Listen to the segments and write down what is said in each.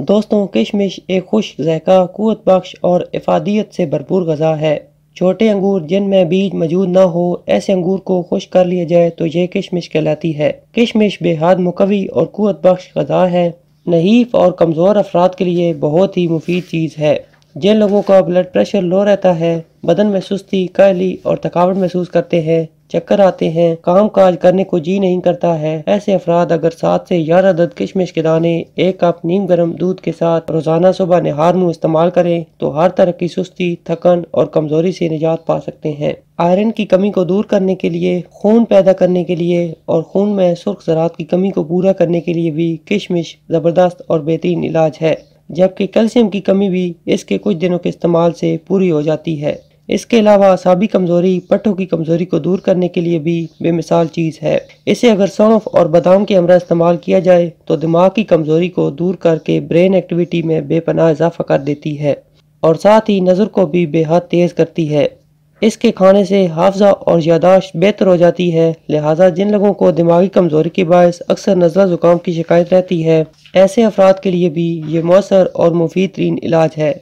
दोस्तों किशमिश एक खुश जयका कुत बख्श और इफादियत से भरपूर गजा है छोटे अंगूर जिनमें बीज मौजूद ना हो ऐसे अंगूर को खुश कर लिया जाए तो ये किशमिश कहलाती है किशमिश बेहद मुकवी और कुत बख्श गजा है नहीफ और कमज़ोर अफराद के लिए बहुत ही मुफीद चीज़ है जिन लोगों का ब्लड प्रेशर लो रहता है बदन में सुस्ती कहली और थकावट महसूस करते हैं चक्कर आते हैं काम काज करने को जी नहीं करता है ऐसे अफराद अगर सात से ग्यारह दर्द किशमिश के दाने एक कप नीम गर्म दूध के साथ रोजाना सुबह निहार मुँह इस्तेमाल करें तो हर तरह की सुस्ती थकन और कमजोरी से निजात पा सकते हैं आयरन की कमी को दूर करने के लिए खून पैदा करने के लिए और खून में सुर्ख ज़रात की कमी को पूरा करने के लिए भी किशमिश ज़बरदस्त और बेहतरीन इलाज है जबकि कैल्शियम की कमी भी इसके कुछ दिनों के इस्तेमाल से पूरी हो जाती है इसके अलावा असाबी कमज़ोरी पट्टों की कमज़ोरी को दूर करने के लिए भी बेमिसाल चीज़ है इसे अगर सौंफ और बादाम के हमरा इस्तेमाल किया जाए तो दिमाग की कमज़ोरी को दूर करके ब्रेन एक्टिविटी में बेपनाह इजाफा कर देती है और साथ ही नज़र को भी बेहद तेज़ करती है इसके खाने से हाफजा और यादाश्त बेहतर हो जाती है लिहाजा जिन लोगों को दिमागी कमज़ोरी के बायस अक्सर नज़ला ज़ुकाम की शिकायत रहती है ऐसे अफराद के लिए भी ये मौसर और मुफीद तरीन इलाज है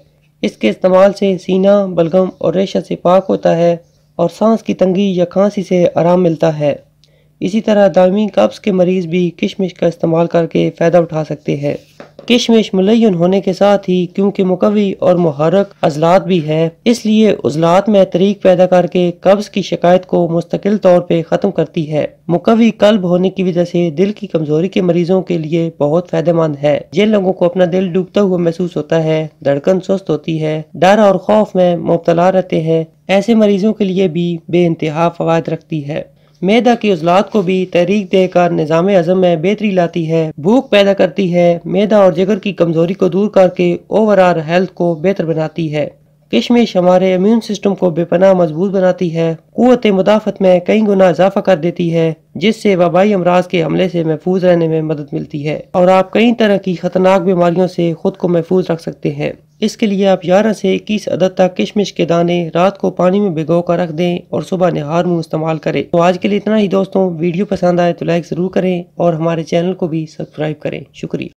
इसके इस्तेमाल से सीना बलगम और रेशा से पाक होता है और सांस की तंगी या खांसी से आराम मिलता है इसी तरह दामी कब्ज़ के मरीज़ भी किशमिश का इस्तेमाल करके फ़ायदा उठा सकते हैं किशमिश मुलयन होने के साथ ही क्योंकि मुकवी और मुहरक अजलात भी है इसलिए उजलात में तरीक पैदा करके कब्ज की शिकायत को मुस्तकिल तौर पर ख़त्म करती है मुकवी कल्ब होने की वजह से दिल की कमजोरी के मरीजों के लिए बहुत फायदेमंद है जिन लोगों को अपना दिल डूबता हुआ महसूस होता है धड़कन सुस्त होती है डर और खौफ में मुबतला रहते हैं ऐसे मरीजों के लिए भी बे इंतहा फवाद रखती है मैदा की उजलात को भी तहरीक देकर निज़ाम अज़म में बेहतरी लाती है भूख पैदा करती है मैदा और जिगर की कमज़ोरी को दूर करके ओवरऑल हेल्थ को बेहतर बनाती है किशमिश हमारे इम्यून सिस्टम को बेपना मजबूत बनाती है कुत मुदाफ़त में कई गुना इजाफा कर देती है जिससे वबाई अमराज के हमले से महफूज रहने में मदद मिलती है और आप कई तरह की खतरनाक बीमारियों से खुद को महफूज रख सकते हैं इसके लिए आप ग्यारह से इक्कीस अदद तक किशमिश के दाने रात को पानी में भिगो कर रख दें और सुबह निहार मुँह इस्तेमाल करें तो आज के लिए इतना ही दोस्तों वीडियो पसंद आए तो लाइक ज़रूर करें और हमारे चैनल को भी सब्सक्राइब करें शुक्रिया